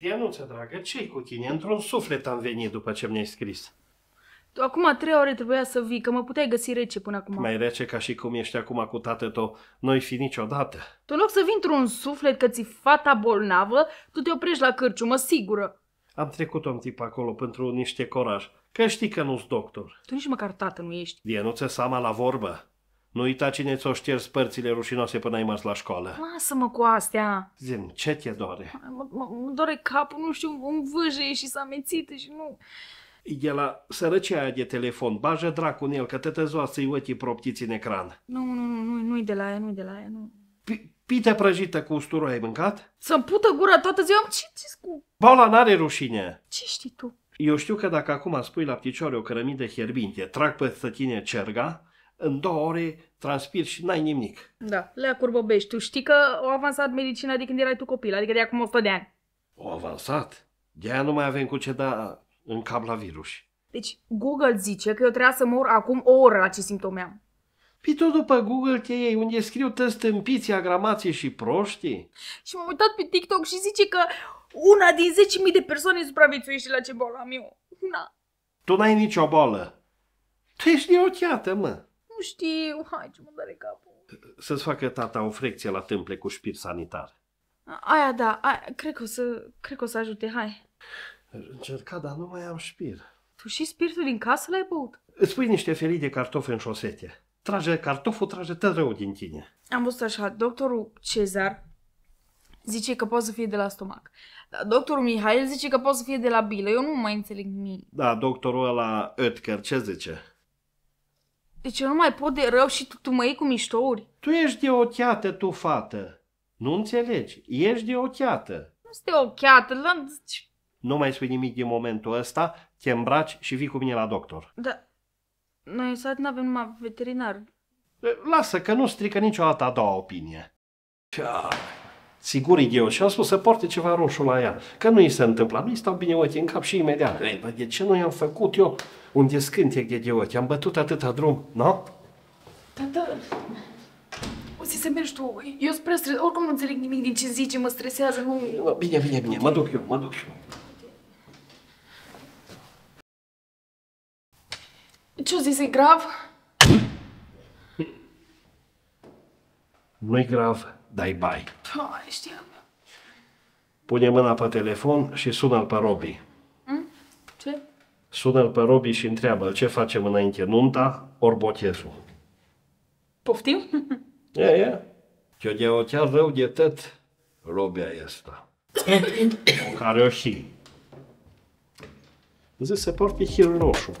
Dianuță, dragă, ce cu tine? Într-un suflet am venit după ce mi-ai scris. Tu acum trei ore trebuia să vii, că mă puteai găsi rece până acum. Mai rece ca și cum ești acum cu tatăl tău. nu fi niciodată. Tu în loc să vii într-un suflet că ți fata bolnavă, tu te oprești la cârciumă, sigură. Am trecut un tip acolo pentru niște coraj, că știi că nu-s doctor. Tu nici măcar tată nu ești. Dienuță, sama la vorbă. Nu uita cine ți-o șters părțile rușinoase până ai mers la școală. Lasă-mă cu astea. Zim, ce te doare? Mă doare capul, nu știu, un vâje și s-a mețit și nu... E la sărăcea aia de telefon, bajă dracu în el, că te să i uite proptiți în ecran. Nu, nu, nu, nu, nu-i de la aia, nu-i de la aia, nu. Pita prăjită cu usturoi ai mâncat? Să-mi pută gura toată ziua, ce ce cu... Paula n-are rușine. Ce știi tu? Eu știu că dacă acum spui la picioare o cărămidă de herbinte, trag pe tine cerga, în două ore transpir și n-ai nimic. Da, le Curbobești, tu știi că au avansat medicina de când erai tu copil, adică de acum 100 de ani. Au avansat? De aia nu mai avem cu ce da în cap la virus. Deci Google zice că eu trebuia să mor acum o oră la ce simptome am. Păi tot după Google te iei unde scriu tăți stâmpiții, agramații și proștii. Și m-am uitat pe TikTok și zice că una din 10.000 de persoane supraviețuiește la ce boală am eu. Una. Tu n-ai nicio boală. Tu ești neochiată, mă. Nu știu, oh, hai ce mă dare capul. Să-ți facă tata o frecție la tâmple cu șpir sanitar. Aia da, aia, cred, că o să, cred că o să ajute, hai. Încerca, dar nu mai am șpir. Tu și spiritul din casă l-ai băut? Îți pui niște felii de cartofi în șosete. Trage cartoful, trage tot rău din tine. Am văzut așa, doctorul Cezar zice că poate să fie de la stomac. Dar doctorul Mihail zice că poate să fie de la bilă. Eu nu mai înțeleg nimic. Da, doctorul ăla Ötker, ce zice? Deci eu nu mai pot de rău și tu, tu mă iei cu miștouri. Tu ești de ochiată, tu, fată. Nu înțelegi. Ești de ochiată. Nu sunt de ochiată, lă deci- Nu mai spui nimic din momentul ăsta, te îmbraci și vii cu mine la doctor. Da, noi în sat nu avem numai veterinar. Lasă, că nu strică niciodată a doua opinie. Ceau sigur eu și am spus să poarte ceva roșu la ea, că nu i se întâmplă, nu-i stau bine ochii în cap și imediat, ei, bă, de ce nu i-am făcut eu un descântec de gheochi, am bătut atâta drum, nu? Da, da, o să se mergi tu, eu spre stres, oricum nu înțeleg nimic din ce zici, mă stresează, nu... Bine, bine, bine, mă duc eu, mă duc eu. Ce-o zis, e grav? Nu-i grav, dai bai știam. Pune mâna pe telefon și sună-l pe Robi. Hm? Ce? Sună-l pe Robi și întreabă ce facem înainte, nunta ori botezul. Poftim? E, e. Ce de o chiar rău de tăt, Robia asta. care o și. Zice, se poartă hil roșu.